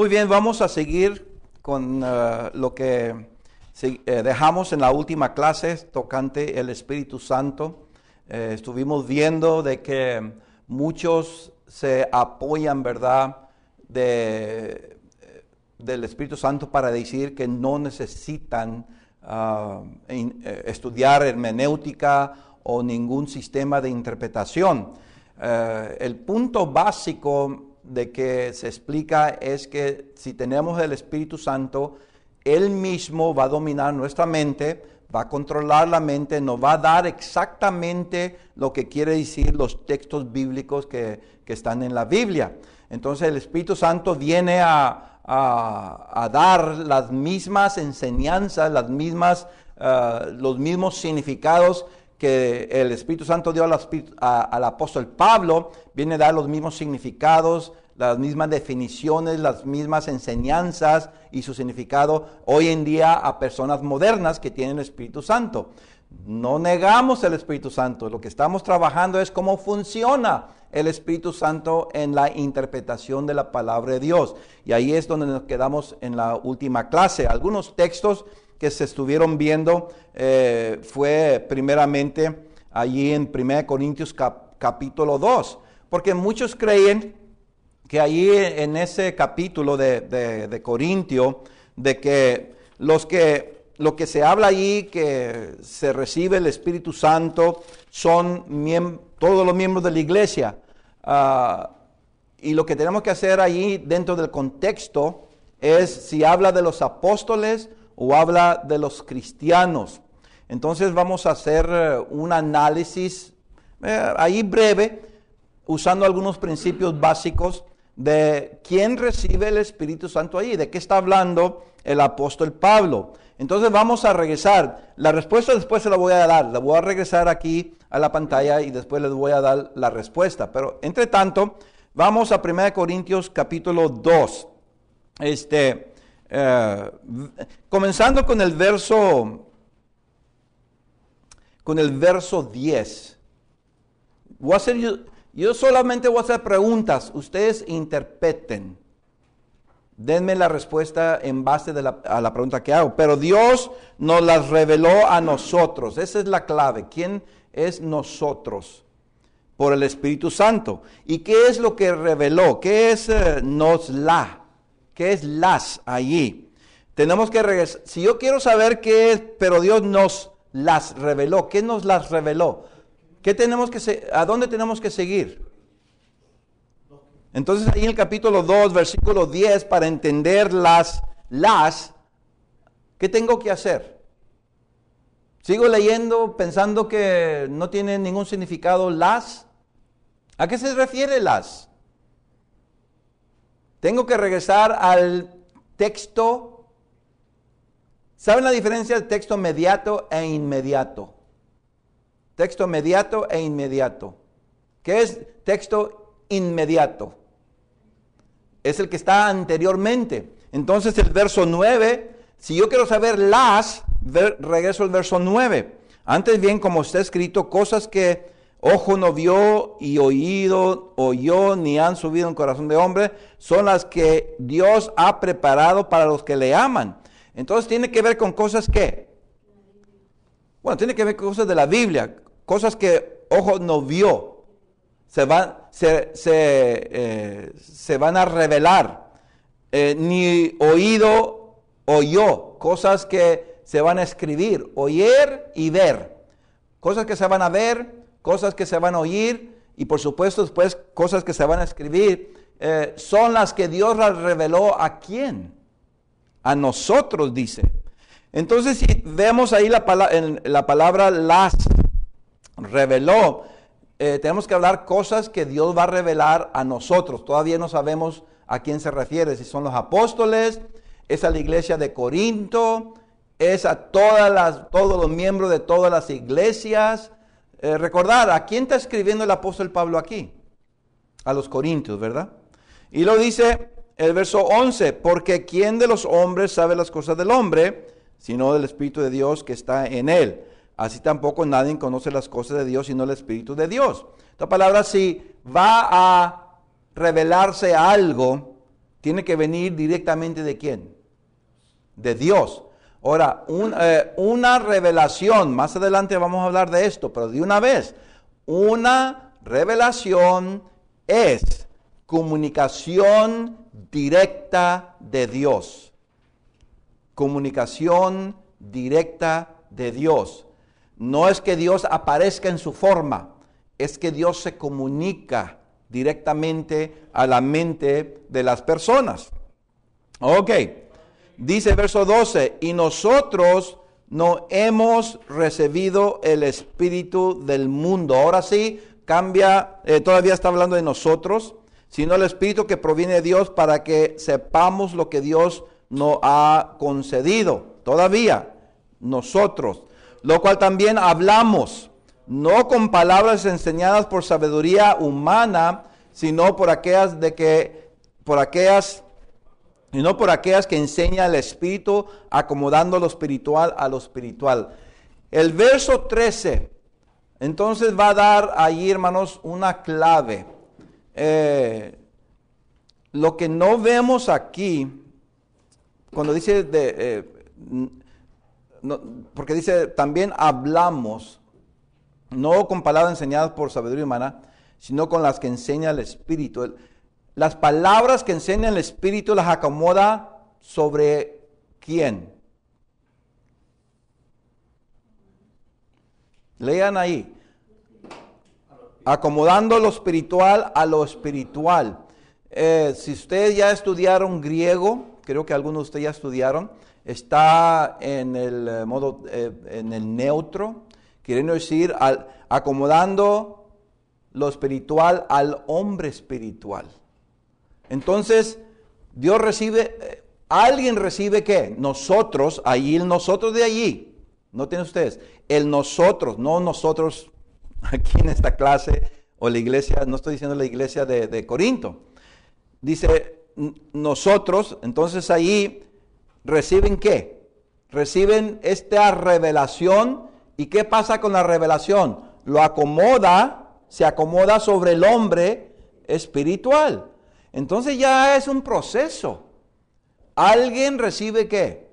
Muy bien, vamos a seguir con eh, lo que eh, dejamos en la última clase tocante el Espíritu Santo. Eh, estuvimos viendo de que muchos se apoyan, ¿verdad?, del Espíritu Santo para decir que no necesitan ah, estudiar hermenéutica o ningún sistema de interpretación. el punto básico de que se explica es que si tenemos el Espíritu Santo, Él mismo va a dominar nuestra mente, va a controlar la mente, nos va a dar exactamente lo que quiere decir los textos bíblicos que, están en la Biblia. Entonces el Espíritu Santo viene a, dar las mismas enseñanzas, las mismas, eh, los mismos significados que el Espíritu Santo dio al, apóstol Pablo viene a dar los mismos significados, las mismas definiciones, las mismas enseñanzas y su significado hoy en día a personas modernas que tienen el Espíritu Santo. No negamos el Espíritu Santo, lo que estamos trabajando es cómo funciona el Espíritu Santo en la interpretación de la palabra de Dios. Y ahí es donde nos quedamos en la última clase. Algunos textos que se estuvieron viendo eh, fue primeramente allí en 1 Corintios capítulo 2, porque muchos creen que allí en ese capítulo de, de, de Corintio, de que los que lo que se habla allí, que se recibe el Espíritu Santo, son todos los miembros de la iglesia. Ah, y lo que tenemos que hacer ahí dentro del contexto es, si habla de los apóstoles, o habla de los cristianos. Entonces vamos a hacer eh, un análisis eh, ahí breve, usando algunos principios básicos de quién recibe el Espíritu Santo ahí, de qué está hablando el apóstol Pablo. Entonces vamos a regresar. La respuesta después se la voy a dar. La voy a regresar aquí a la pantalla y después les voy a dar la respuesta. Pero entre tanto, vamos a 1 Corintios capítulo 2. Este, eh, comenzando con el verso, con el verso 10. Voy a hacer, yo, solamente voy a hacer preguntas, ustedes interpreten. Denme la respuesta en base de la, a la pregunta que hago. Pero Dios nos las reveló a nosotros. Esa es la clave. ¿Quién es nosotros? Por el Espíritu Santo. ¿Y qué es lo que reveló? ¿Qué es eh, nos la? ¿Qué es las allí? Tenemos que regresar. Si yo quiero saber qué es, pero Dios nos las reveló. ¿Qué nos las reveló? ¿Qué tenemos que ¿A dónde tenemos que seguir? Entonces ahí en el capítulo 2, versículo 10, para entender las, las, ¿qué tengo que hacer? Sigo leyendo pensando que no tiene ningún significado las. ¿A qué se refiere las? Tengo que regresar al texto. ¿Saben la diferencia de texto mediato e inmediato? Texto mediato e inmediato. ¿Qué es texto inmediato? Es el que está anteriormente. Entonces el verso 9, si yo quiero saber las, regreso al verso 9. Antes bien, como está escrito, cosas que Ojo no vio y oído oyó, ni han subido en corazón de hombre, son las que Dios ha preparado para los que le aman. Entonces tiene que ver con cosas que, bueno, tiene que ver con cosas de la Biblia, cosas que ojo no vio, se van, se, eh, van a revelar, eh, ni oído oyó, cosas que se van a escribir, oír y ver, cosas que se van a ver cosas que se van a oír y por supuesto después cosas que se van a escribir, eh, son las que Dios las reveló a quién? A nosotros, dice. Entonces, si vemos ahí la, en la palabra las reveló, eh, tenemos que hablar cosas que Dios va a revelar a nosotros. Todavía no sabemos a quién se refiere, si son los apóstoles, es a la iglesia de Corinto, es a todas las, todos los miembros de todas las iglesias, Recordad eh, recordar a quién está escribiendo el apóstol Pablo aquí. A los corintios, ¿verdad? Y lo dice el verso 11, porque ¿quién de los hombres sabe las cosas del hombre, sino del Espíritu de Dios que está en él? Así tampoco nadie conoce las cosas de Dios, sino el Espíritu de Dios. Esta palabra, si va a revelarse algo, tiene que venir directamente de quién? De Dios. Ahora, eh, una revelación, más adelante vamos a hablar de esto, pero de una vez, una revelación es comunicación directa de Dios. Comunicación directa de Dios. No es que Dios aparezca en su forma, es que Dios se comunica directamente a la mente de las personas. Ok. Dice verso 12, y nosotros no hemos recibido el Espíritu del mundo. Ahora sí, cambia, eh, todavía está hablando de nosotros, sino el Espíritu que proviene de Dios para que sepamos lo que Dios nos ha concedido. Todavía, nosotros. Lo cual también hablamos, no con palabras enseñadas por sabiduría humana, sino por aquellas de que, por aquellas y no por aquellas que enseña el Espíritu, acomodando lo espiritual a lo espiritual. El verso 13, entonces va a dar ahí, hermanos, una clave. Eh, lo que no vemos aquí, cuando dice de, eh, porque dice también hablamos, no con palabras enseñadas por sabiduría humana, sino con las que enseña el Espíritu. Las palabras que enseña el Espíritu las acomoda sobre quién. Lean ahí. Acomodando lo espiritual a lo espiritual. Eh, si ustedes ya estudiaron griego, creo que algunos de ustedes ya estudiaron, está en el eh, modo, eh, en el neutro, queriendo decir acomodando lo espiritual al hombre espiritual. Entonces, Dios recibe, eh, alguien recibe qué? Nosotros, allí el nosotros de allí. No tiene ustedes. El nosotros, no nosotros aquí en esta clase o la iglesia, no estoy diciendo la iglesia de, de Corinto. Dice nosotros, entonces allí reciben qué? Reciben esta revelación. ¿Y qué pasa con la revelación? Lo acomoda, se acomoda sobre el hombre espiritual. Entonces ya es un proceso. Alguien recibe qué?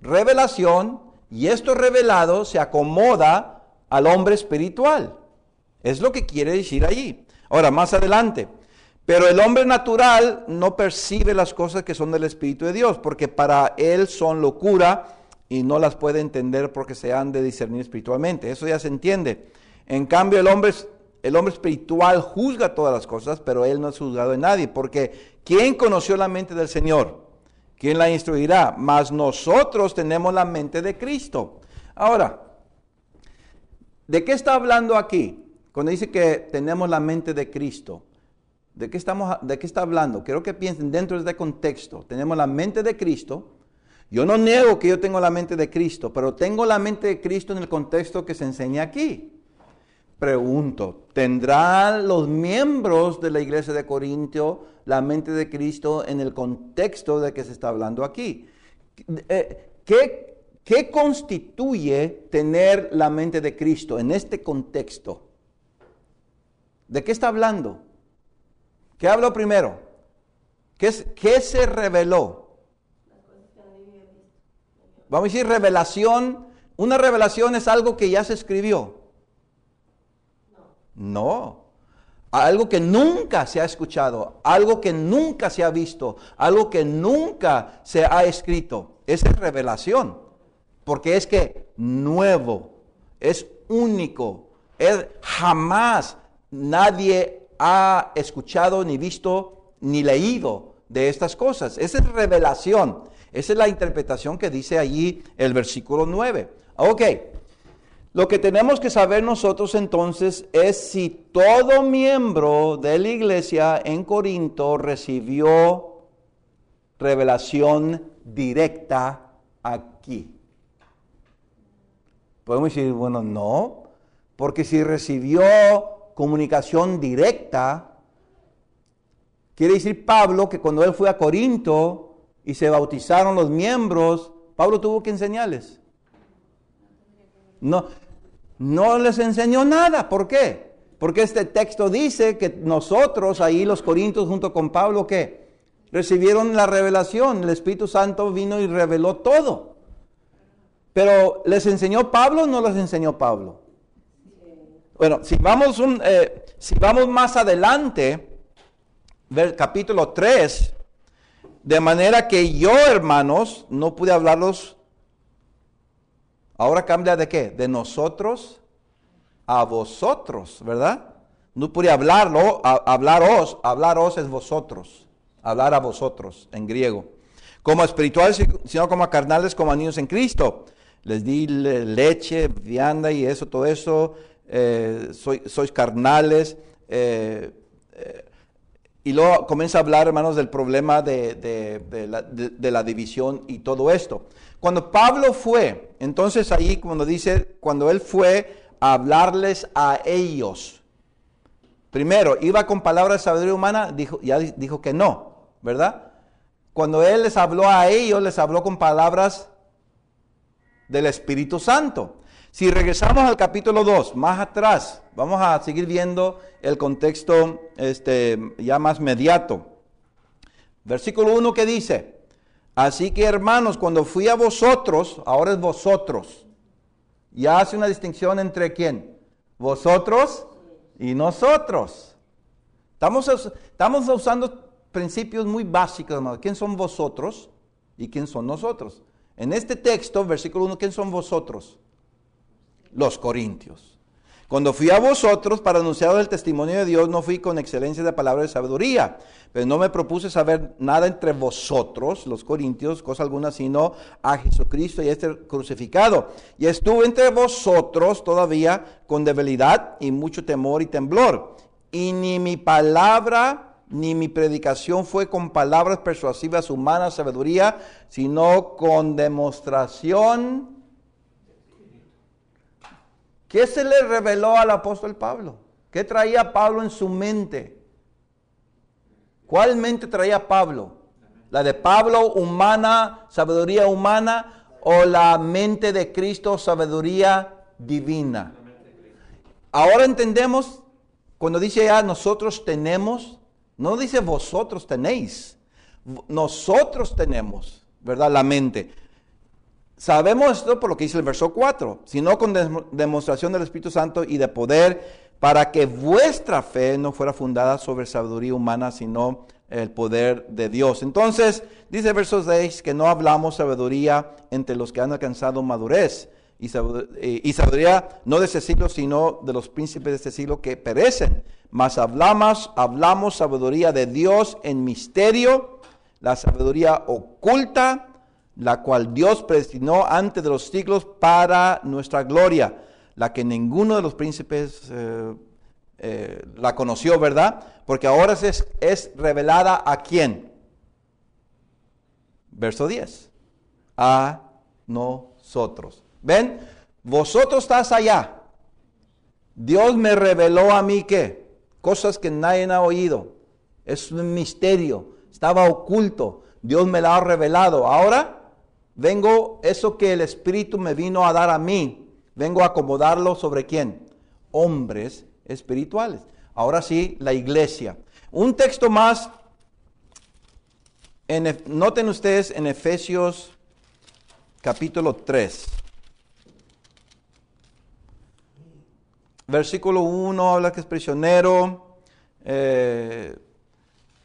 Revelación y esto revelado se acomoda al hombre espiritual. Es lo que quiere decir allí. Ahora, más adelante. Pero el hombre natural no percibe las cosas que son del Espíritu de Dios, porque para él son locura y no las puede entender porque se han de discernir espiritualmente. Eso ya se entiende. En cambio, el hombre el hombre espiritual juzga todas las cosas, pero él no es juzgado de nadie, porque ¿quién conoció la mente del Señor? ¿Quién la instruirá? Mas nosotros tenemos la mente de Cristo. Ahora, ¿de qué está hablando aquí? Cuando dice que tenemos la mente de Cristo. ¿De qué, estamos, ¿De qué está hablando? Quiero que piensen dentro de este contexto. Tenemos la mente de Cristo. Yo no niego que yo tengo la mente de Cristo, pero tengo la mente de Cristo en el contexto que se enseña aquí pregunto, ¿tendrán los miembros de la iglesia de Corintio la mente de Cristo en el contexto de que se está hablando aquí? Eh, ¿Qué, constituye tener la mente de Cristo en este contexto? ¿De qué está hablando? ¿Qué habló primero? ¿Qué, qué se reveló? Vamos a decir revelación. Una revelación es algo que ya se escribió. No. Algo que nunca se ha escuchado, algo que nunca se ha visto, algo que nunca se ha escrito. Esa es revelación, porque es que nuevo, es único, es jamás nadie ha escuchado ni visto ni leído de estas cosas. Esa es revelación. Esa es la interpretación que dice allí el versículo 9. Ok, lo que tenemos que saber nosotros entonces es si todo miembro de la iglesia en Corinto recibió revelación directa aquí. Podemos decir, bueno, no, porque si recibió comunicación directa, quiere decir Pablo que cuando él fue a Corinto y se bautizaron los miembros, Pablo tuvo que enseñarles. No, no les enseñó nada. ¿Por qué? Porque este texto dice que nosotros, ahí los corintios junto con Pablo, que recibieron la revelación, el Espíritu Santo vino y reveló todo. Pero ¿les enseñó Pablo o no les enseñó Pablo? Bueno, si vamos, eh, si vamos más adelante, ver capítulo 3, de manera que yo, hermanos, no pude hablarlos Ahora cambia de qué? De nosotros a vosotros, ¿verdad? No pude hablarlo, hablaros, hablaros es vosotros, hablar a vosotros en griego. Como espirituales, sino como carnales, como niños en Cristo. Les di leche, vianda y eso, todo eso. Eh, sois carnales. Eh, eh, y luego comienza a hablar, hermanos, del problema de, la, de, la, división y todo esto. Cuando Pablo fue, entonces ahí cuando dice, cuando él fue a hablarles a ellos, primero, iba con palabras de sabiduría humana, dijo, ya dijo que no, ¿verdad? Cuando él les habló a ellos, les habló con palabras del Espíritu Santo. Si regresamos al capítulo 2, más atrás, vamos a seguir viendo el contexto este, ya más mediato. Versículo 1 que dice, Así que hermanos, cuando fui a vosotros, ahora es vosotros. Ya hace una distinción entre quién? Vosotros y nosotros. Estamos, estamos usando principios muy básicos, hermanos. ¿Quién son vosotros y quién son nosotros? En este texto, versículo 1, ¿quién son vosotros? Los corintios. Cuando fui a vosotros para anunciar el testimonio de Dios, no fui con excelencia de palabra de sabiduría, pero no me propuse saber nada entre vosotros, los corintios, cosa alguna, sino a Jesucristo y a este crucificado. Y estuve entre vosotros todavía con debilidad y mucho temor y temblor. Y ni mi palabra ni mi predicación fue con palabras persuasivas humanas, sabiduría, sino con demostración ¿Qué se le reveló al apóstol Pablo? ¿Qué traía Pablo en su mente? ¿Cuál mente traía Pablo? ¿La de Pablo humana, sabiduría humana, o la mente de Cristo, sabiduría divina? Ahora entendemos cuando dice ya ah, nosotros tenemos, no dice vosotros tenéis, nosotros tenemos, ¿verdad? La mente. Sabemos esto por lo que dice el verso 4, sino con demostración del Espíritu Santo y de poder, para que vuestra fe no fuera fundada sobre sabiduría humana, sino el poder de Dios. Entonces, dice el verso 6 que no hablamos sabiduría entre los que han alcanzado madurez y sabiduría no de ese siglo, sino de los príncipes de este siglo que perecen, mas hablamos, hablamos sabiduría de Dios en misterio, la sabiduría oculta la cual Dios predestinó antes de los siglos para nuestra gloria, la que ninguno de los príncipes eh, eh, la conoció, ¿verdad? Porque ahora es, es revelada a quién. Verso 10. A nosotros. ¿Ven? Vosotros estás allá. Dios me reveló a mí que cosas que nadie ha oído. Es un misterio. Estaba oculto. Dios me la ha revelado. Ahora Vengo, eso que el Espíritu me vino a dar a mí, vengo a acomodarlo sobre quién? Hombres espirituales. Ahora sí, la iglesia. Un texto más, noten ustedes en Efesios capítulo 3. Versículo 1 habla que es prisionero eh,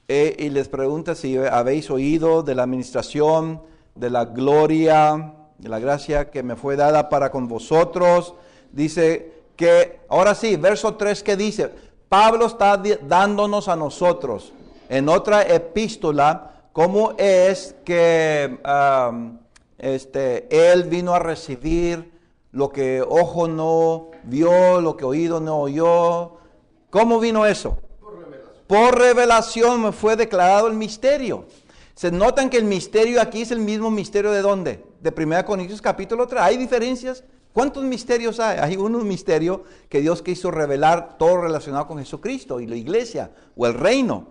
eh, y les pregunta si habéis oído de la administración de la gloria, de la gracia que me fue dada para con vosotros. Dice que, ahora sí, verso 3 que dice, Pablo está dándonos a nosotros en otra epístola cómo es que este, él vino a recibir lo que ojo no vio, lo que oído no oyó. ¿Cómo vino eso? Por revelación, Por revelación me fue declarado el misterio. Se notan que el misterio aquí es el mismo misterio de dónde? De Primera Corintios capítulo 3. ¿Hay diferencias? ¿Cuántos misterios hay? Hay un misterio que Dios quiso revelar todo relacionado con Jesucristo y la iglesia o el reino.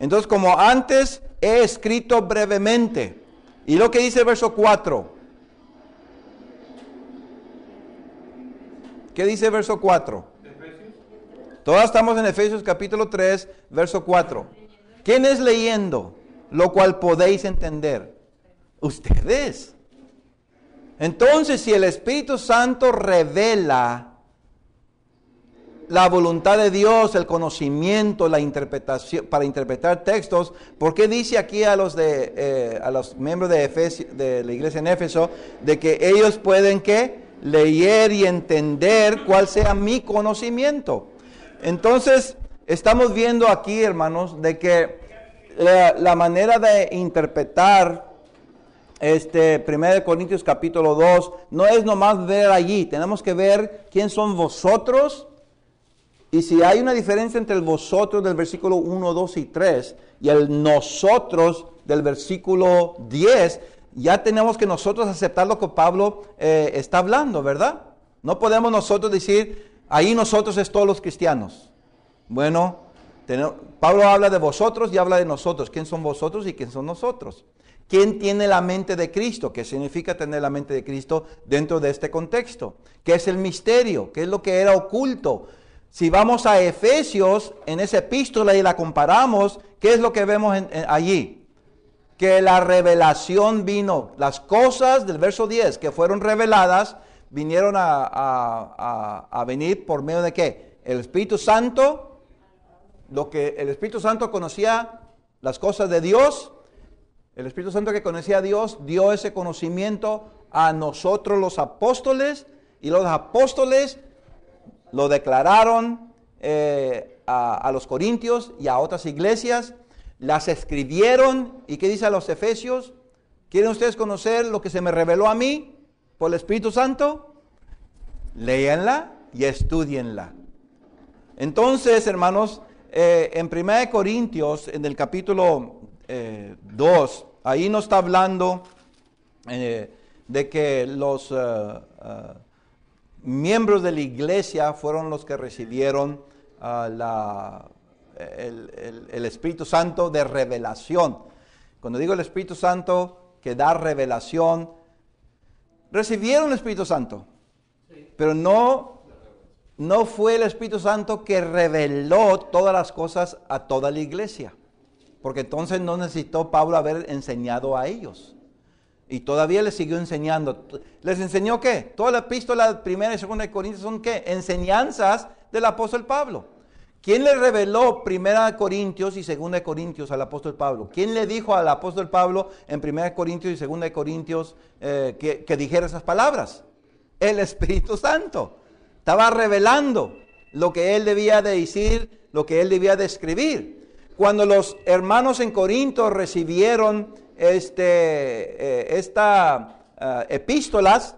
Entonces, como antes he escrito brevemente, y lo que dice el verso 4. ¿Qué dice el verso 4? Todas estamos en Efesios capítulo 3, verso 4. ¿Quién es leyendo? lo cual podéis entender. Ustedes. Entonces, si el Espíritu Santo revela la voluntad de Dios, el conocimiento, la interpretación, para interpretar textos, ¿por qué dice aquí a los, de, eh, los miembros de, de la iglesia en Éfeso de que ellos pueden que leer y entender cuál sea mi conocimiento? Entonces, estamos viendo aquí, hermanos, de que la, manera de interpretar este 1 Corintios capítulo 2 no es nomás ver allí, tenemos que ver quién son vosotros y si hay una diferencia entre el vosotros del versículo 1, 2 y 3 y el nosotros del versículo 10, ya tenemos que nosotros aceptar lo que Pablo eh, está hablando, ¿verdad? No podemos nosotros decir, ahí nosotros es todos los cristianos. Bueno, Pablo habla de vosotros y habla de nosotros. ¿Quién son vosotros y quién son nosotros? ¿Quién tiene la mente de Cristo? ¿Qué significa tener la mente de Cristo dentro de este contexto? ¿Qué es el misterio? ¿Qué es lo que era oculto? Si vamos a Efesios en esa epístola y la comparamos, ¿qué es lo que vemos allí? Que la revelación vino, las cosas del verso 10 que fueron reveladas vinieron a, a venir por medio de qué? El Espíritu Santo lo que el Espíritu Santo conocía, las cosas de Dios, el Espíritu Santo que conocía a Dios dio ese conocimiento a nosotros los apóstoles y los apóstoles lo declararon eh, a, los corintios y a otras iglesias, las escribieron y que dice a los efesios, ¿quieren ustedes conocer lo que se me reveló a mí por el Espíritu Santo? Léanla y estudienla. Entonces, hermanos, eh, en 1 Corintios, en el capítulo 2, eh, ahí nos está hablando eh, de que los miembros de la iglesia fueron los que recibieron ah, el, Espíritu Santo de revelación. Cuando digo el Espíritu Santo que da revelación, recibieron el Espíritu Santo, pero no no fue el Espíritu Santo que reveló todas las cosas a toda la iglesia, porque entonces no necesitó Pablo haber enseñado a ellos. Y todavía les siguió enseñando. ¿Les enseñó qué? Toda la epístola primera y segunda de Corintios son qué? Enseñanzas del apóstol Pablo. ¿Quién le reveló primera de Corintios y segunda de Corintios al apóstol Pablo? ¿Quién le dijo al apóstol Pablo en primera de Corintios y segunda de Corintios eh, que dijera esas palabras? El Espíritu Santo. Estaba revelando lo que él debía de decir, lo que él debía de escribir. Cuando los hermanos en Corinto recibieron este, eh, esta eh, epístolas,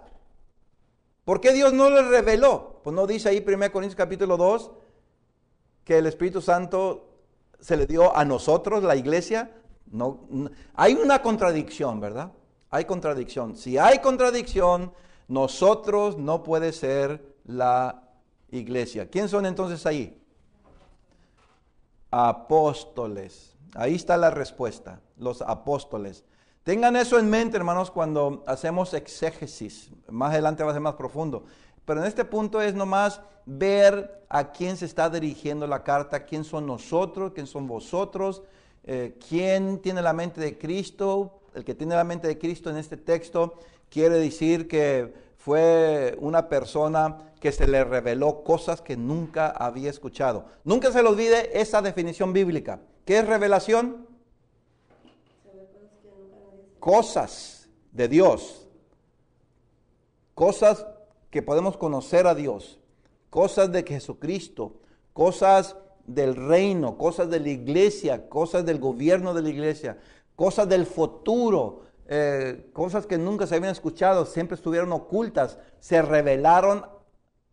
¿por qué Dios no les reveló? Pues no dice ahí 1 Corintios capítulo 2 que el Espíritu Santo se le dio a nosotros, la iglesia. hay una contradicción, ¿verdad? Hay contradicción. Si hay contradicción, nosotros no puede ser la iglesia. ¿Quién son entonces ahí? Apóstoles. Ahí está la respuesta, los apóstoles. Tengan eso en mente, hermanos, cuando hacemos exégesis. Más adelante va a ser más profundo. Pero en este punto es nomás ver a quién se está dirigiendo la carta, quién son nosotros, quién son vosotros, eh, quién tiene la mente de Cristo. El que tiene la mente de Cristo en este texto quiere decir que fue una persona que se le reveló cosas que nunca había escuchado. Nunca se le olvide esa definición bíblica. ¿Qué es revelación? Cosas de Dios. Cosas que podemos conocer a Dios. Cosas de Jesucristo. Cosas del reino, cosas de la iglesia, cosas del gobierno de la iglesia, cosas del futuro, eh, cosas que nunca se habían escuchado, siempre estuvieron ocultas, se revelaron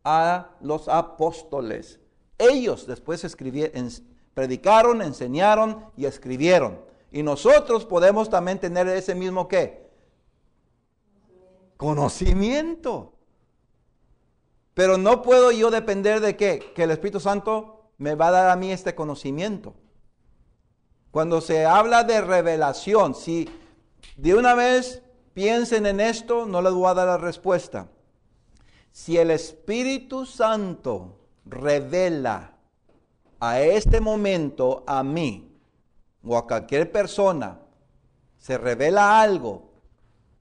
a los apóstoles. Ellos después escribieron, predicaron, enseñaron y escribieron. Y nosotros podemos también tener ese mismo qué? Conocimiento. Pero no puedo yo depender de qué? Que el Espíritu Santo me va a dar a mí este conocimiento. Cuando se habla de revelación, si de una vez piensen en esto, no les voy a dar la respuesta si el Espíritu Santo revela a este momento a mí o a cualquier persona, se revela algo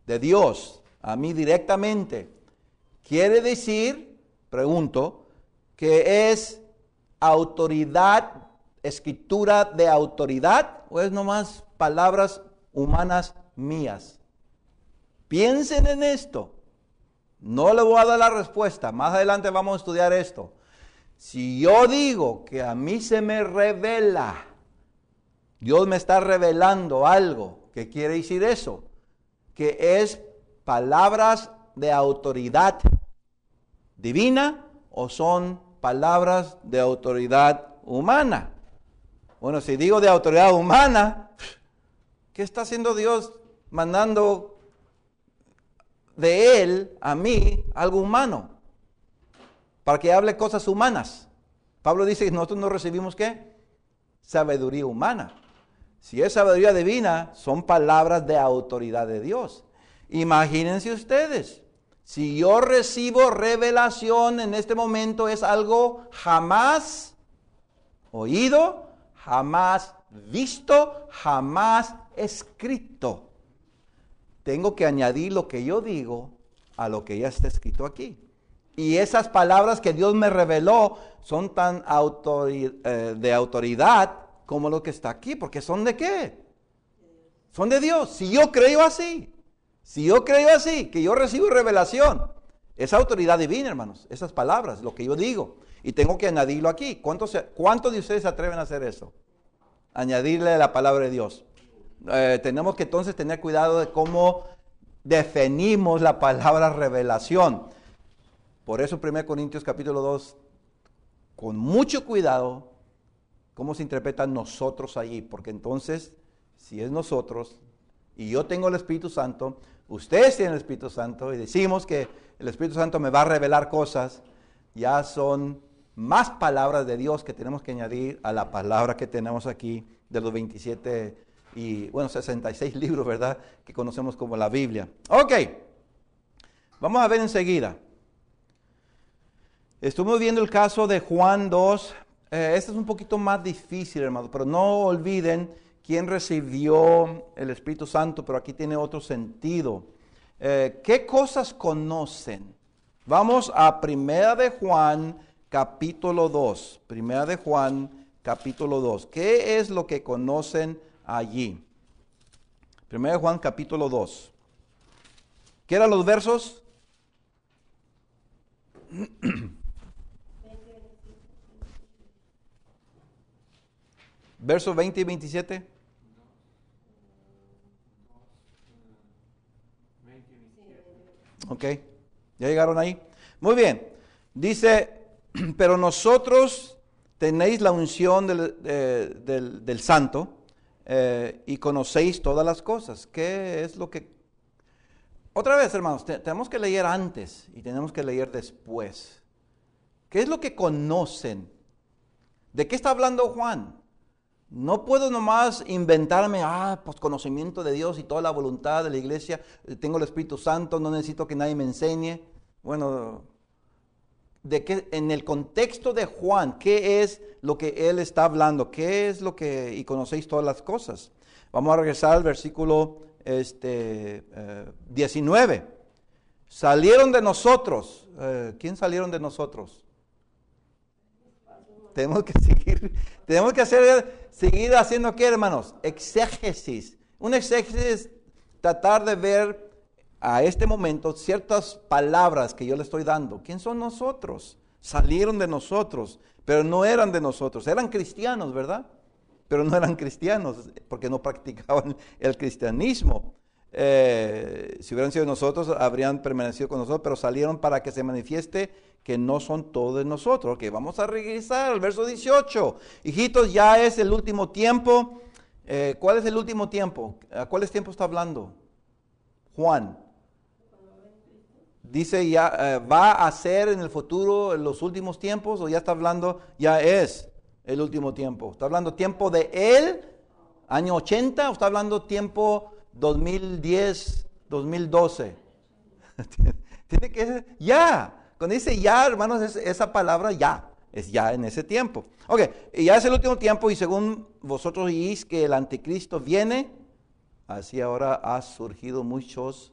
de Dios a mí directamente, quiere decir, pregunto, que es autoridad, escritura de autoridad o es nomás palabras humanas mías. Piensen en esto. No le voy a dar la respuesta. Más adelante vamos a estudiar esto. Si yo digo que a mí se me revela, Dios me está revelando algo, ¿Qué quiere decir eso? Que es palabras de autoridad divina o son palabras de autoridad humana. Bueno, si digo de autoridad humana, ¿qué está haciendo Dios mandando de él a mí algo humano, para que hable cosas humanas. Pablo dice que nosotros no recibimos qué? Sabiduría humana. Si es sabiduría divina, son palabras de autoridad de Dios. Imagínense ustedes, si yo recibo revelación en este momento es algo jamás oído, jamás visto, jamás escrito tengo que añadir lo que yo digo a lo que ya está escrito aquí. Y esas palabras que Dios me reveló son tan eh, de autoridad como lo que está aquí, porque son de qué? Son de Dios. Si yo creo así, si yo creo así, que yo recibo revelación, Esa autoridad divina, hermanos, esas palabras, lo que yo digo. Y tengo que añadirlo aquí. ¿Cuántos de ustedes se atreven a hacer eso? Añadirle la palabra de Dios. Eh, tenemos que entonces tener cuidado de cómo definimos la palabra revelación. Por eso 1 Corintios capítulo 2, con mucho cuidado, cómo se interpreta nosotros allí, porque entonces, si es nosotros y yo tengo el Espíritu Santo, ustedes tienen el Espíritu Santo y decimos que el Espíritu Santo me va a revelar cosas, ya son más palabras de Dios que tenemos que añadir a la palabra que tenemos aquí de los 27 y, bueno, 66 libros, ¿verdad? Que conocemos como la Biblia. Ok, vamos a ver enseguida. Estuvimos viendo el caso de Juan 2. Eh, este es un poquito más difícil, hermano, pero no olviden quién recibió el Espíritu Santo, pero aquí tiene otro sentido. Eh, ¿Qué cosas conocen? Vamos a Primera de Juan, capítulo 2. Primera de Juan, capítulo 2. ¿Qué es lo que conocen allí. primero Juan capítulo 2. ¿Qué eran los versos? Versos 20 y 27. Ok, ya llegaron ahí. Muy bien, dice, pero nosotros tenéis la unción del, eh, del, del santo eh, y conocéis todas las cosas. ¿Qué es lo que... Otra vez, hermanos, tenemos que leer antes y tenemos que leer después. ¿Qué es lo que conocen? ¿De qué está hablando Juan? No puedo nomás inventarme, ah, pues conocimiento de Dios y toda la voluntad de la iglesia, eh, tengo el Espíritu Santo, no necesito que nadie me enseñe. Bueno, de que en el contexto de Juan, ¿qué es lo que él está hablando? ¿Qué es lo que, y conocéis todas las cosas? Vamos a regresar al versículo este, 19. Eh, salieron de nosotros. Eh, ¿Quién salieron de nosotros? Tenemos que seguir, tenemos que hacer, seguir haciendo qué, hermanos? Exégesis. Un exégesis, tratar de ver a este momento ciertas palabras que yo le estoy dando. ¿Quién son nosotros? Salieron de nosotros, pero no eran de nosotros. Eran cristianos, ¿verdad? Pero no eran cristianos porque no practicaban el cristianismo. Eh, si hubieran sido nosotros, habrían permanecido con nosotros, pero salieron para que se manifieste que no son todos de nosotros. Ok, vamos a regresar al verso 18. Hijitos, ya es el último tiempo. Eh, ¿Cuál es el último tiempo? ¿A cuáles tiempo está hablando? Juan dice ya eh, va a ser en el futuro, en los últimos tiempos, o ya está hablando, ya es el último tiempo. ¿Está hablando tiempo de él, año 80, o está hablando tiempo 2010, 2012? Tiene que ser ya. Cuando dice ya, hermanos, esa palabra ya. Es ya en ese tiempo. Ok, ya es el último tiempo y según vosotros oís que el anticristo viene, así ahora ha surgido muchos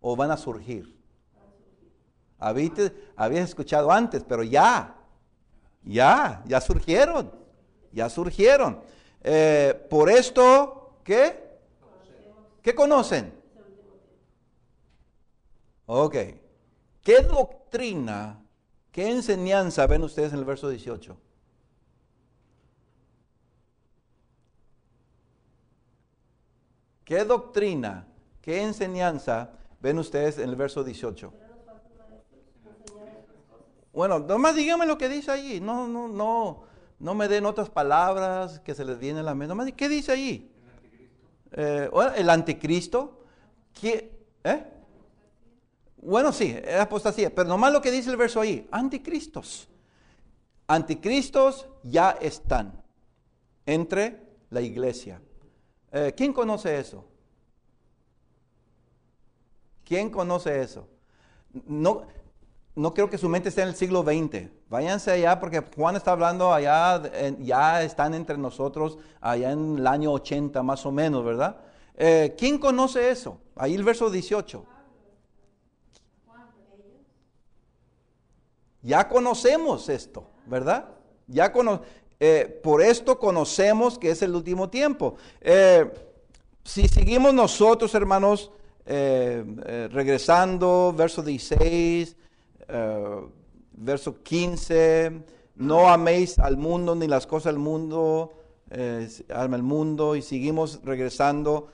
o van a surgir Habías, escuchado antes, pero ya, ya, ya surgieron, ya surgieron. Eh, por esto, ¿qué? ¿Qué conocen? Ok. ¿Qué doctrina, qué enseñanza ven ustedes en el verso 18? ¿Qué doctrina, qué enseñanza ven ustedes en el verso 18? Bueno, nomás dígame lo que dice ahí. No, no, no. No me den otras palabras que se les viene a la mente. Nomás, ¿qué dice ahí? El anticristo. Eh, ¿Eh? bueno, el sí, es apostasía. Pero nomás lo que dice el verso ahí. Anticristos. Anticristos ya están entre la iglesia. Eh, ¿Quién conoce eso? ¿Quién conoce eso? No, no creo que su mente esté en el siglo XX. Váyanse allá porque Juan está hablando allá, ya están entre nosotros, allá en el año 80 más o menos, ¿verdad? Eh, ¿Quién conoce eso? Ahí el verso 18. Ya conocemos esto, ¿verdad? Ya eh, por esto conocemos que es el último tiempo. Eh, si seguimos nosotros, hermanos, regresando, verso 16, eh, verso 15, no améis al mundo ni las cosas del mundo, eh, alma el mundo, y seguimos regresando.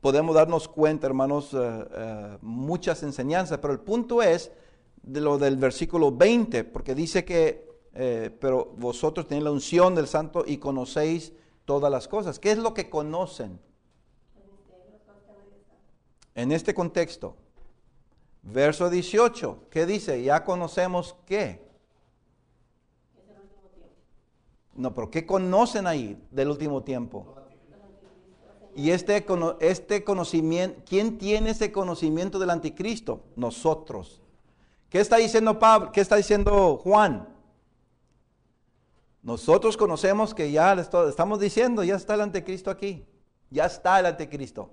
Podemos darnos cuenta, hermanos, eh, eh, muchas enseñanzas, pero el punto es de lo del versículo 20, porque dice que, pero vosotros tenéis la unción del santo y conocéis todas las cosas. ¿Qué es lo que conocen? En este contexto este Verso 18, ¿qué dice? Ya conocemos qué. No, pero ¿qué conocen ahí del último tiempo? Y este, este conocimiento, ¿quién tiene ese conocimiento del anticristo? Nosotros. ¿Qué está diciendo Pablo? ¿Qué está diciendo Juan? Nosotros conocemos que ya estamos diciendo, ya está el anticristo aquí. Ya está el anticristo.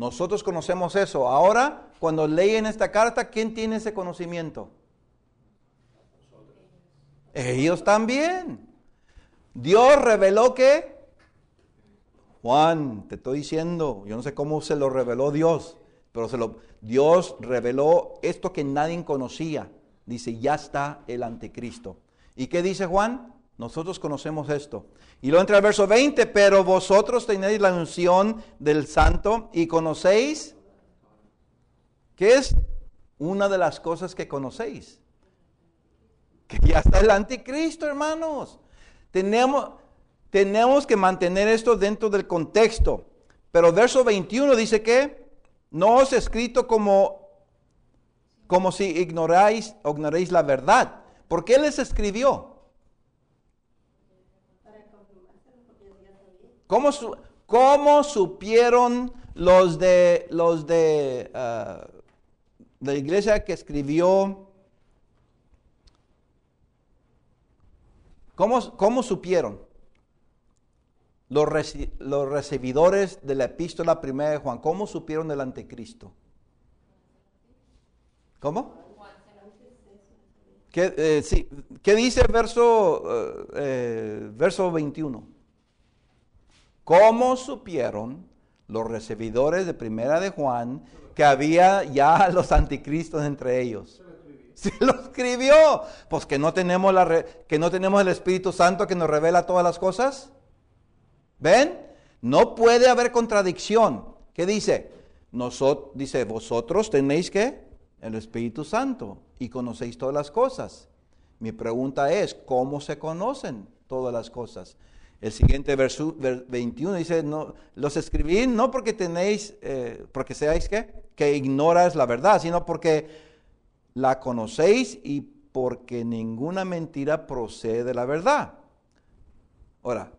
Nosotros conocemos eso. Ahora, cuando leen esta carta, ¿quién tiene ese conocimiento? Ellos también. Dios reveló que Juan, te estoy diciendo, yo no sé cómo se lo reveló Dios, pero se lo, Dios reveló esto que nadie conocía. Dice, ya está el anticristo. ¿Y qué dice Juan? Nosotros conocemos esto. Y lo entra el verso 20, pero vosotros tenéis la unción del santo y conocéis, que es una de las cosas que conocéis, que ya está el anticristo, hermanos. Tenemos, tenemos que mantener esto dentro del contexto. Pero verso 21 dice que no os escrito como, como si ignoráis, ignoráis la verdad. ¿Por qué les escribió? ¿Cómo, supieron los de, los de ah, la iglesia que escribió? ¿Cómo, cómo supieron? Los, los recibidores de la epístola primera de Juan, ¿cómo supieron del anticristo? ¿Cómo? ¿Qué, eh, sí. ¿Qué dice verso, eh, eh, verso 21? ¿Cómo supieron los recibidores de Primera de Juan que había ya los anticristos entre ellos? Se lo escribió. Pues que no tenemos, la que no tenemos el Espíritu Santo que nos revela todas las cosas. ¿Ven? No puede haber contradicción. ¿Qué dice? dice, vosotros tenéis que el Espíritu Santo y conocéis todas las cosas. Mi pregunta es, ¿cómo se conocen todas las cosas? El siguiente verso 21 dice, no, los escribí no porque tenéis, eh, porque seáis que, que ignoras la verdad, sino porque la conocéis y porque ninguna mentira procede de la verdad. Ahora,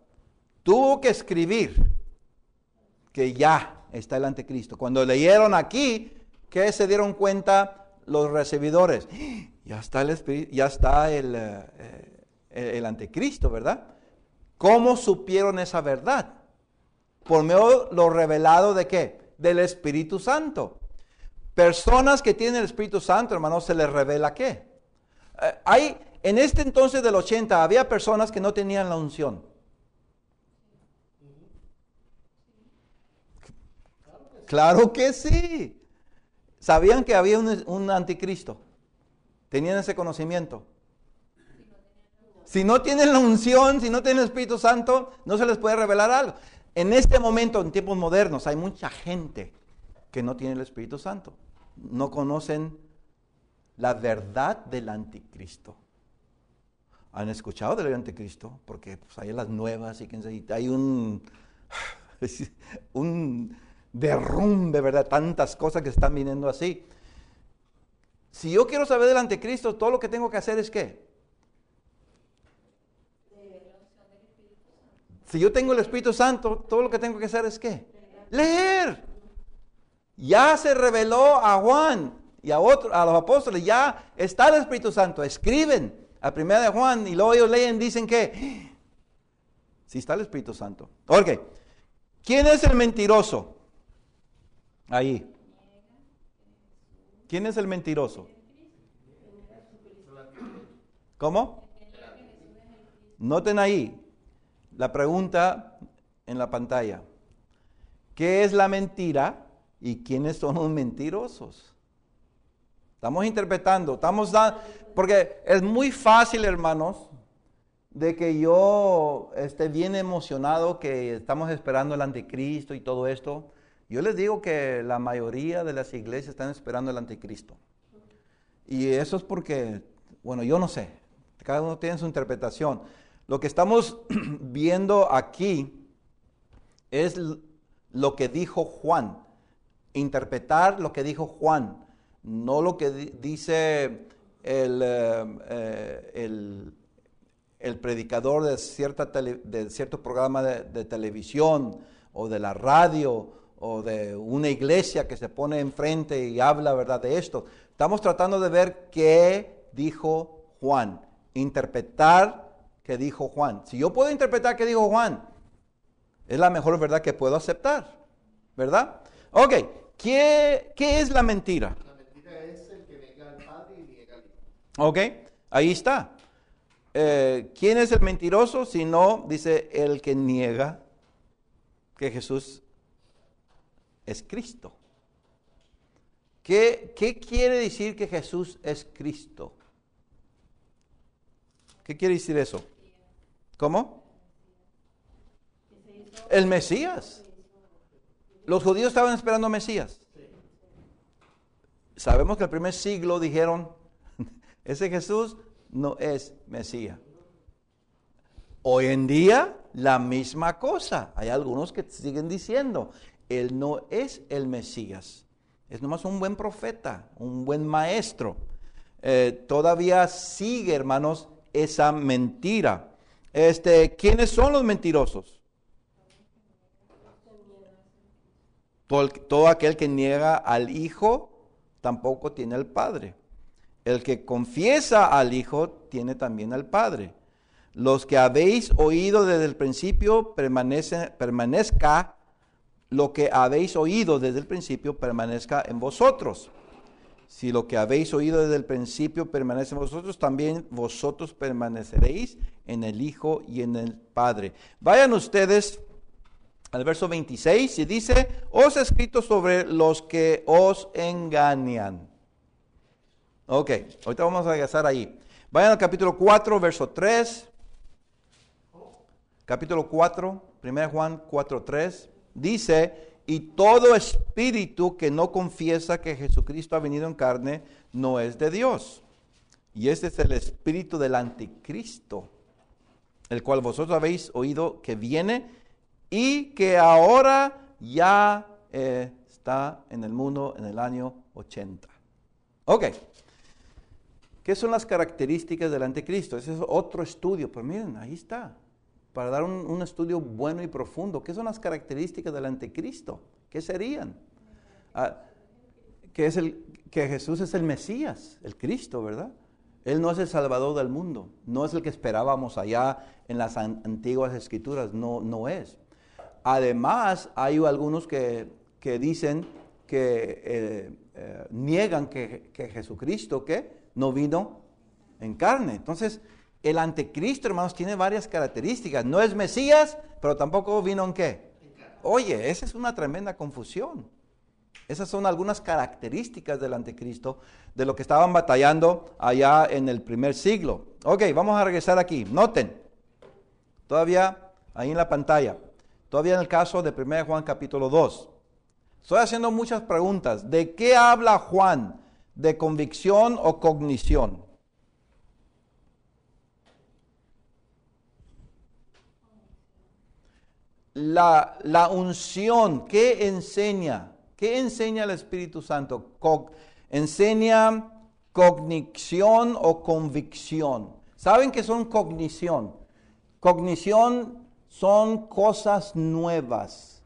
tuvo que escribir que ya está el anticristo. Cuando leyeron aquí, ¿qué se dieron cuenta los recibidores? Ya está el, ya está eh, eh, el, el anticristo, ¿verdad? ¿Cómo supieron esa verdad? Por medio de lo revelado de qué? Del Espíritu Santo. Personas que tienen el Espíritu Santo, hermano, se les revela qué. Eh, hay, en este entonces del 80 había personas que no tenían la unción. Claro que sí. Sabían que había un anticristo. Tenían ese conocimiento. Si no tienen la unción, si no tienen el Espíritu Santo, no se les puede revelar algo. En este momento, en tiempos modernos, hay mucha gente que no tiene el Espíritu Santo. No conocen la verdad del anticristo. Han escuchado del anticristo, porque pues, hay las nuevas y hay un, un derrumbe, ¿verdad? Tantas cosas que están viniendo así. Si yo quiero saber del anticristo, todo lo que tengo que hacer es qué? Si yo tengo el Espíritu Santo, todo lo que tengo que hacer es qué? Leer. Ya se reveló a Juan y a, otros, a los apóstoles, ya está el Espíritu Santo. Escriben a primera de Juan y luego ellos leen, dicen que si está el Espíritu Santo. Ok, ¿quién es el mentiroso? Ahí. ¿Quién es el mentiroso? ¿Cómo? Noten ahí, la pregunta en la pantalla. ¿Qué es la mentira y quiénes son los mentirosos? Estamos interpretando, estamos porque es muy fácil, hermanos, de que yo esté bien emocionado que estamos esperando el anticristo y todo esto. Yo les digo que la mayoría de las iglesias están esperando el anticristo. Y eso es porque, bueno, yo no sé, cada uno tiene su interpretación. Lo que estamos viendo aquí es lo que dijo Juan, interpretar lo que dijo Juan, no lo que dice eh, eh, el, el, predicador de, cierta de cierto programa de, televisión o de la radio o de una iglesia que se pone enfrente y habla ¿verdad? de esto. Estamos tratando de ver qué dijo Juan, interpretar que dijo Juan. Si yo puedo interpretar que dijo Juan, es la mejor verdad que puedo aceptar, ¿verdad? Ok, ¿qué, es la mentira? La mentira es el que venga al Padre y niega al Hijo. Ok, ahí está. Eh, ¿Quién es el mentiroso? Si no, dice el que niega que Jesús es Cristo. ¿Qué, ¿Qué, quiere decir que Jesús es Cristo? ¿Qué quiere decir eso? ¿Cómo? El Mesías. Los judíos estaban esperando Mesías. Sabemos que el primer siglo dijeron, ese Jesús no es Mesías. Hoy en día, la misma cosa. Hay algunos que siguen diciendo, Él no es el Mesías. Es nomás un buen profeta, un buen maestro. Eh, todavía sigue, hermanos, esa mentira. Este, ¿quiénes son los mentirosos? Todo, aquel que niega al Hijo tampoco tiene al Padre. El que confiesa al Hijo tiene también al Padre. Los que habéis oído desde el principio, permanece, permanezca lo que habéis oído desde el principio, permanezca en vosotros. Si lo que habéis oído desde el principio permanece en vosotros, también vosotros permaneceréis en el Hijo y en el Padre. Vayan ustedes al verso 26 y dice, os he escrito sobre los que os engañan. Ok, ahorita vamos a regresar ahí. Vayan al capítulo 4, verso 3. Capítulo 4, 1 Juan 4, 3. Dice, y todo espíritu que no confiesa que Jesucristo ha venido en carne no es de Dios. Y este es el espíritu del anticristo el cual vosotros habéis oído que viene y que ahora ya eh, está en el mundo en el año 80. Ok. ¿Qué son las características del anticristo? Ese es otro estudio, pero miren, ahí está, para dar un, estudio bueno y profundo. ¿Qué son las características del anticristo? ¿Qué serían? Ah, es el, que Jesús es el Mesías, el Cristo, ¿verdad? Él no es el Salvador del mundo, no es el que esperábamos allá en las antiguas escrituras, no, no es. Además, hay algunos que, dicen que eh, eh, niegan que, Jesucristo que no vino en carne. Entonces, el anticristo, hermanos, tiene varias características. No es Mesías, pero tampoco vino en qué. Oye, esa es una tremenda confusión. Esas son algunas características del anticristo, de lo que estaban batallando allá en el primer siglo. Ok, vamos a regresar aquí. Noten, todavía ahí en la pantalla, todavía en el caso de 1 Juan capítulo 2. Estoy haciendo muchas preguntas. ¿De qué habla Juan? ¿De convicción o cognición? La, la unción, ¿qué enseña? ¿Qué enseña el Espíritu Santo? enseña cognición o convicción. ¿Saben qué son cognición? Cognición son cosas nuevas.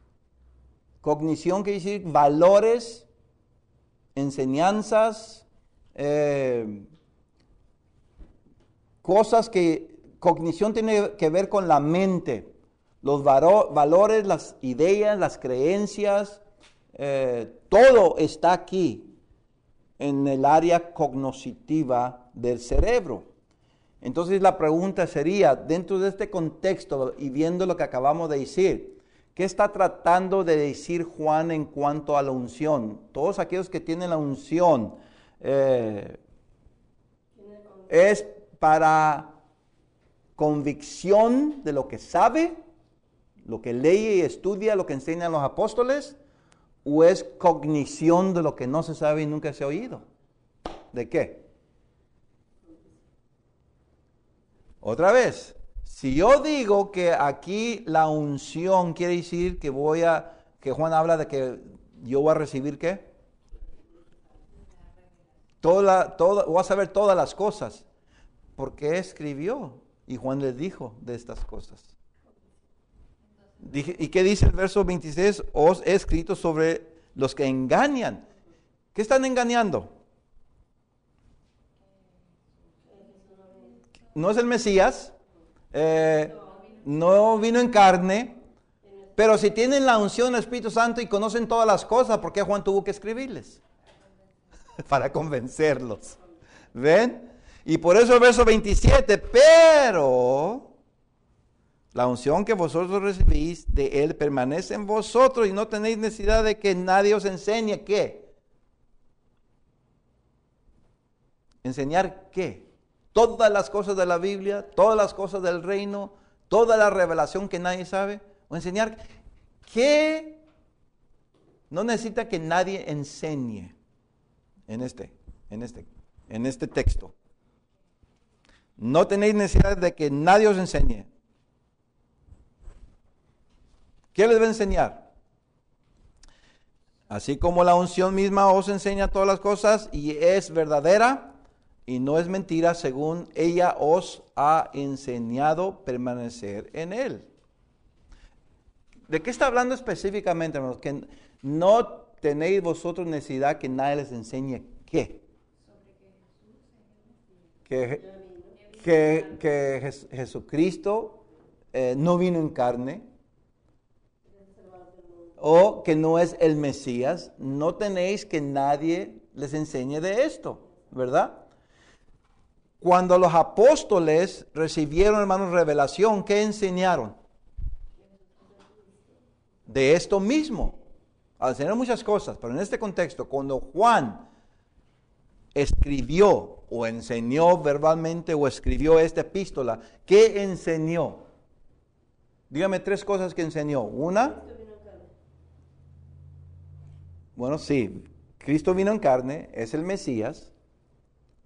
Cognición quiere decir valores, enseñanzas, eh, cosas que cognición tiene que ver con la mente, los valores, las ideas, las creencias, eh, todo está aquí en el área cognoscitiva del cerebro. Entonces la pregunta sería, dentro de este contexto y viendo lo que acabamos de decir, ¿qué está tratando de decir Juan en cuanto a la unción? Todos aquellos que tienen la unción eh, es para convicción de lo que sabe, lo que lee y estudia, lo que enseñan los apóstoles, o es cognición de lo que no se sabe y nunca se ha oído. ¿De qué? Otra vez, si yo digo que aquí la unción quiere decir que voy a, que Juan habla de que yo voy a recibir qué? Toda, toda, voy a saber todas las cosas. Porque escribió y Juan les dijo de estas cosas. ¿Y qué dice el verso 26? Os he escrito sobre los que engañan. ¿Qué están engañando? No es el Mesías, eh, no vino en carne, pero si tienen la unción del Espíritu Santo y conocen todas las cosas, ¿por qué Juan tuvo que escribirles? Para convencerlos. ¿Ven? Y por eso el verso 27, pero la unción que vosotros recibís de Él permanece en vosotros y no tenéis necesidad de que nadie os enseñe qué. ¿Enseñar qué? Todas las cosas de la Biblia, todas las cosas del reino, toda la revelación que nadie sabe. O enseñar qué. No necesita que nadie enseñe en este, en este, en este texto. No tenéis necesidad de que nadie os enseñe. ¿Qué les va a enseñar? Así como la unción misma os enseña todas las cosas y es verdadera y no es mentira, según ella os ha enseñado permanecer en él. ¿De qué está hablando específicamente, Que no tenéis vosotros necesidad que nadie les enseñe qué. Que, que Jesucristo eh, no vino en carne o que no es el Mesías, no tenéis que nadie les enseñe de esto, ¿verdad? Cuando los apóstoles recibieron, hermanos, revelación, ¿qué enseñaron? De esto mismo. Al Enseñaron muchas cosas, pero en este contexto, cuando Juan escribió o enseñó verbalmente o escribió esta epístola, ¿qué enseñó? Dígame tres cosas que enseñó. Una, bueno, sí, Cristo vino en carne, es el Mesías,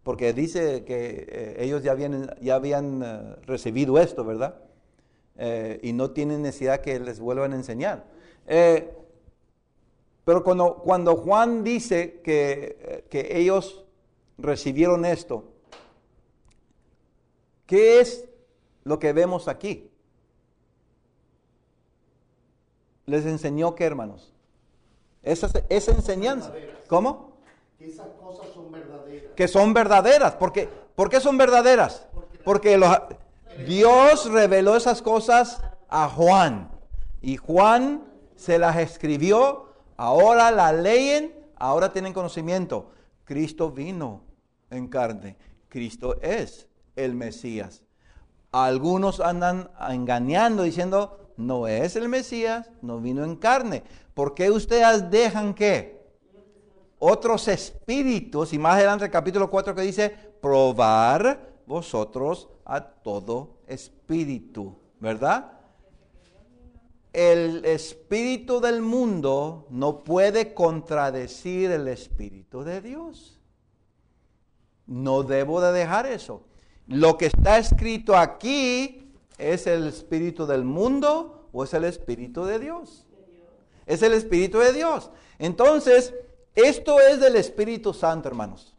porque dice que eh, ellos ya habían, ya habían eh, recibido esto, ¿verdad? Eh, y no tienen necesidad que les vuelvan a enseñar. pero cuando, cuando, Juan dice que, que ellos recibieron esto, ¿qué es lo que vemos aquí? Les enseñó que, hermanos, esa, enseñanza. ¿Cómo? Que esas cosas son verdaderas. Que son verdaderas. ¿Por qué, son verdaderas? Porque Dios reveló esas cosas a Juan. Y Juan se las escribió. Ahora las leen. Ahora tienen conocimiento. Cristo vino en carne. Cristo es el Mesías. Algunos andan engañando diciendo, no es el Mesías, no vino en carne. ¿Por qué ustedes dejan que otros espíritus, y más adelante el capítulo 4 que dice, probar vosotros a todo espíritu, ¿verdad? El espíritu del mundo no puede contradecir el espíritu de Dios. No debo de dejar eso. Lo que está escrito aquí ¿Es el espíritu del mundo o es el espíritu de Dios? Es el espíritu de Dios. Entonces, esto es del Espíritu Santo, hermanos.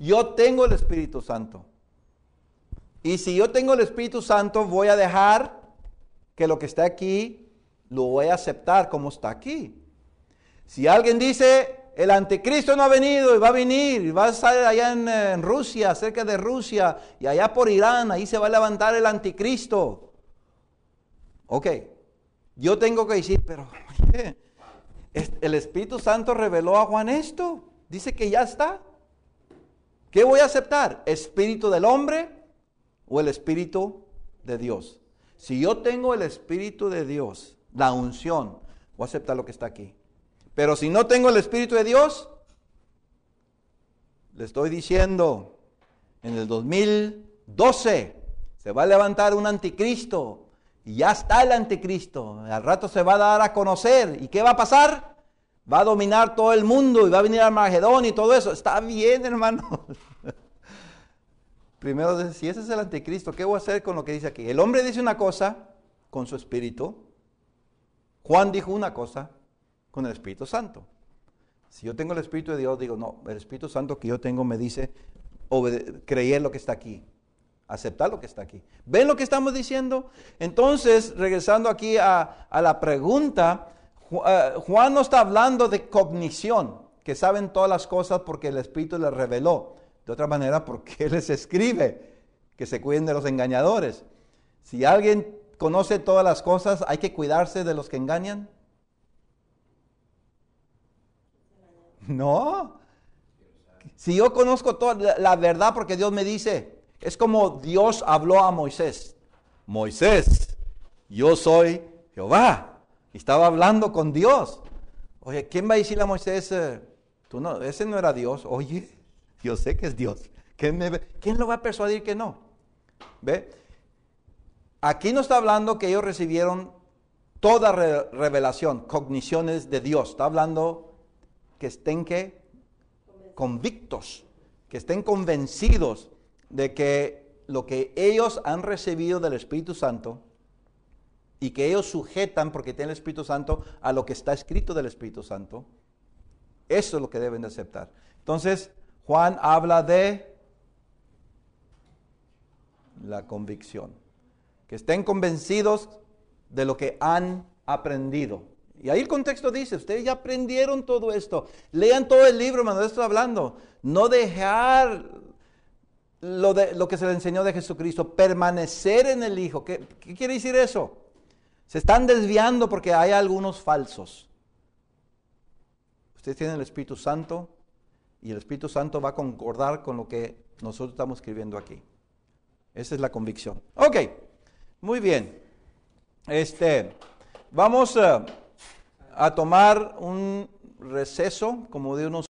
Yo tengo el Espíritu Santo. Y si yo tengo el Espíritu Santo, voy a dejar que lo que está aquí lo voy a aceptar como está aquí. Si alguien dice, el anticristo no ha venido y va a venir, va a salir allá en, Rusia, cerca de Rusia, y allá por Irán, ahí se va a levantar el anticristo. Ok, yo tengo que decir, pero el Espíritu Santo reveló a Juan esto, dice que ya está. ¿Qué voy a aceptar? ¿Espíritu del hombre o el Espíritu de Dios? Si yo tengo el Espíritu de Dios, la unción, voy a aceptar lo que está aquí. Pero si no tengo el Espíritu de Dios, le estoy diciendo, en el 2012 se va a levantar un anticristo y ya está el anticristo. Al rato se va a dar a conocer. ¿Y qué va a pasar? Va a dominar todo el mundo y va a venir al Magedón y todo eso. Está bien, hermano. Primero, si ese es el anticristo, ¿qué voy a hacer con lo que dice aquí? El hombre dice una cosa con su espíritu. Juan dijo una cosa con el Espíritu Santo. Si yo tengo el Espíritu de Dios, digo, no, el Espíritu Santo que yo tengo me dice creer lo que está aquí, aceptar lo que está aquí. ¿Ven lo que estamos diciendo? Entonces, regresando aquí a, a la pregunta, eh, Juan no está hablando de cognición, que saben todas las cosas porque el Espíritu les reveló. De otra manera, ¿por qué les escribe? Que se cuiden de los engañadores. Si alguien conoce todas las cosas, hay que cuidarse de los que engañan. No. Si yo conozco toda la, verdad porque Dios me dice, es como Dios habló a Moisés. Moisés, yo soy Jehová. estaba hablando con Dios. Oye, ¿quién va a decirle a Moisés, eh, tú no, ese no era Dios? Oye, yo sé que es Dios. ¿Quién, lo va a persuadir que no? ¿Ve? Aquí no está hablando que ellos recibieron toda revelación, cogniciones de Dios. Está hablando que estén convictos, que estén convencidos de que lo que ellos han recibido del Espíritu Santo y que ellos sujetan porque tienen el Espíritu Santo a lo que está escrito del Espíritu Santo, eso es lo que deben de aceptar. Entonces, Juan habla de la convicción, que estén convencidos de lo que han aprendido y ahí el contexto dice, ustedes ya aprendieron todo esto. Lean todo el libro, hermano, de esto hablando. No dejar lo, de, lo que se le enseñó de Jesucristo, permanecer en el Hijo. ¿Qué, quiere decir eso? Se están desviando porque hay algunos falsos. Ustedes tienen el Espíritu Santo y el Espíritu Santo va a concordar con lo que nosotros estamos escribiendo aquí. Esa es la convicción. Ok, muy bien. Este, vamos a a tomar un receso, como de unos